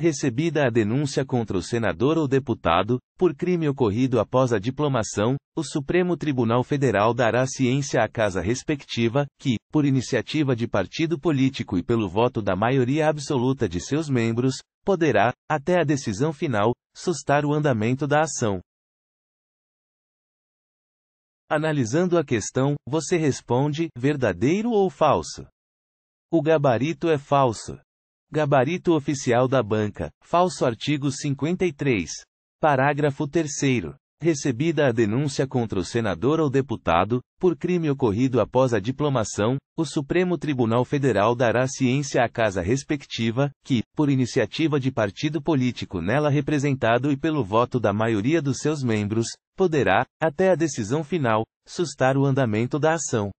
recebida a denúncia contra o senador ou deputado, por crime ocorrido após a diplomação, o Supremo Tribunal Federal dará ciência à casa respectiva, que, por iniciativa de partido político e pelo voto da maioria absoluta de seus membros, poderá, até a decisão final, sustar o andamento da ação. Analisando a questão, você responde: verdadeiro ou falso? O gabarito é falso. Gabarito oficial da banca. Falso artigo 53. Parágrafo 3 Recebida a denúncia contra o senador ou deputado, por crime ocorrido após a diplomação, o Supremo Tribunal Federal dará ciência à casa respectiva, que, por iniciativa de partido político nela representado e pelo voto da maioria dos seus membros, poderá, até a decisão final, sustar o andamento da ação.